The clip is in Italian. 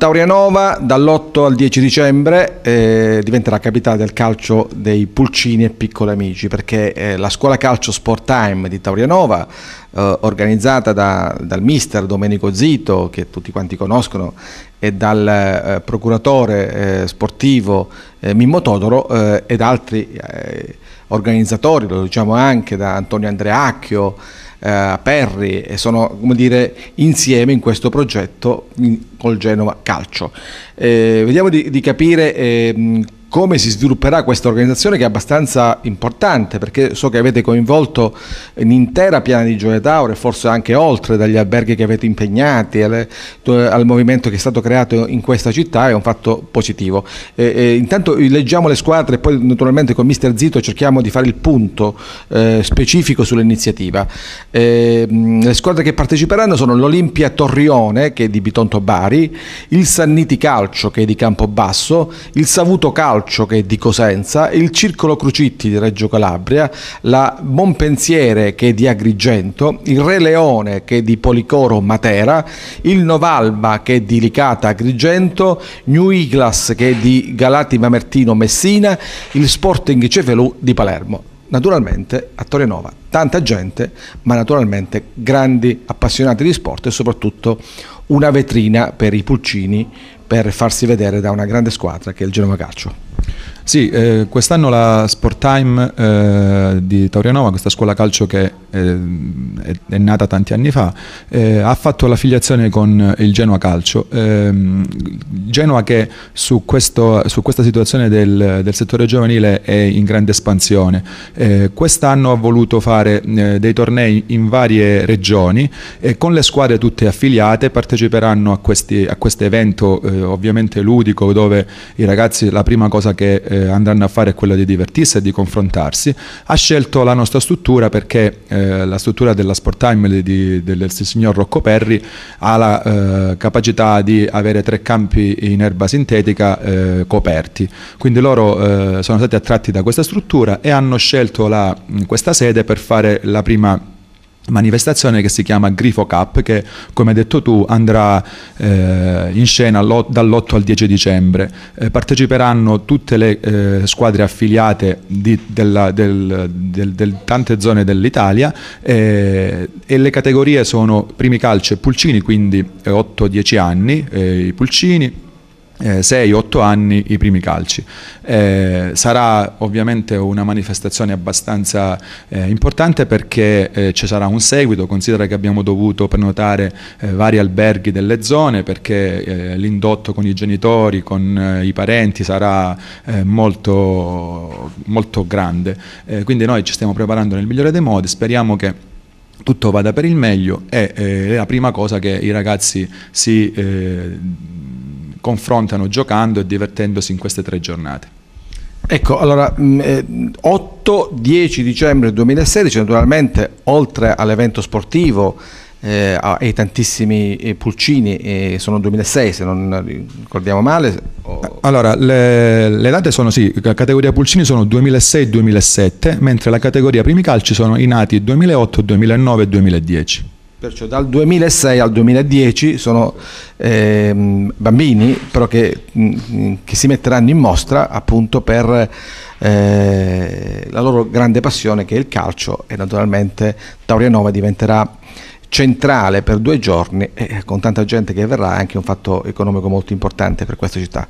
Taurianova dall'8 al 10 dicembre eh, diventerà capitale del calcio dei Pulcini e Piccoli Amici perché eh, la scuola calcio Sport Time di Taurianova eh, organizzata da, dal mister Domenico Zito che tutti quanti conoscono e dal eh, procuratore eh, sportivo eh, Mimmo Todoro ed altri organizzatori, lo diciamo anche da Antonio Andreacchio eh, Perri e sono dire, insieme in questo progetto in, col Genova Calcio. Eh, vediamo di, di capire ehm, come si svilupperà questa organizzazione che è abbastanza importante perché so che avete coinvolto l'intera piana di Gioia Tauro e forse anche oltre dagli alberghi che avete impegnati alle, al movimento che è stato creato in questa città è un fatto positivo. E, e, intanto leggiamo le squadre e poi naturalmente con mister Zito cerchiamo di fare il punto eh, specifico sull'iniziativa. le squadre che parteciperanno sono l'Olimpia Torrione che è di Bitonto Bari, il Sanniti Calcio che è di Campobasso, il Savuto Calcio Calcio che è di Cosenza, il Circolo Crucitti di Reggio Calabria, la Bonpensiere che è di Agrigento, il Re Leone che è di Policoro Matera, il Novalba che è di Licata Agrigento, New Iglas che è di Galati Mamertino Messina, il Sporting Cefalù di Palermo naturalmente a Torre Nova tanta gente, ma naturalmente grandi appassionati di sport e soprattutto una vetrina per i pulcini per farsi vedere da una grande squadra che è il Genova Calcio. Sì, eh, quest'anno la Sport Time eh, di Taurianova, questa scuola calcio che eh, è, è, nata tanti anni fa, eh, ha fatto l'affiliazione con il Genoa Calcio. Ehm, Genoa che su, questo, su, questa situazione del, del, settore giovanile è in grande espansione. Eh, quest'anno ha voluto fare eh, dei tornei in varie regioni e con le squadre tutte affiliate parteciperanno a, questo evento ovviamente ludico dove i ragazzi la prima cosa che eh, andranno a fare è quella di divertirsi e di confrontarsi, ha scelto la nostra struttura perché eh, la struttura della Sport Time di, di, del signor Rocco Perri ha la eh, capacità di avere tre campi in erba sintetica eh, coperti, quindi loro eh, sono stati attratti da questa struttura e hanno scelto la, questa sede per fare la prima manifestazione che si chiama Grifo Cup che come hai detto tu andrà eh, in scena dall'8 al 10 dicembre eh, parteciperanno tutte le eh, squadre affiliate di della, del, del, del, tante zone dell'Italia eh, e le categorie sono primi calci e pulcini quindi 8-10 eh, anni eh, i pulcini 6-8 eh, anni i primi calci. Eh, sarà ovviamente una manifestazione abbastanza eh, importante perché eh, ci sarà un seguito, considera che abbiamo dovuto prenotare eh, vari alberghi delle zone perché eh, l'indotto con i genitori, con i parenti sarà molto, molto grande. quindi noi ci stiamo preparando nel migliore dei modi, speriamo che tutto vada per il meglio e la prima cosa che i ragazzi si confrontano giocando e divertendosi in queste tre giornate. Ecco, allora 8-10 mm, eh, dicembre 2016 naturalmente oltre all'evento sportivo eh, ai tantissimi eh, pulcini, eh, sono 2006 se non ricordiamo male. O... Eh, allora, le, le, date sono sì, la categoria pulcini sono 2006-2007, mentre la categoria primi calci sono i nati 2008, 2009 2010. Perciò dal 2006 al 2010 sono eh, bambini però che, mm, mm, che, si metteranno in mostra appunto per eh, la loro grande passione che è il calcio e naturalmente Taurianova diventerà centrale per due giorni e eh, con tanta gente che verrà è anche un fatto economico molto importante per questa città.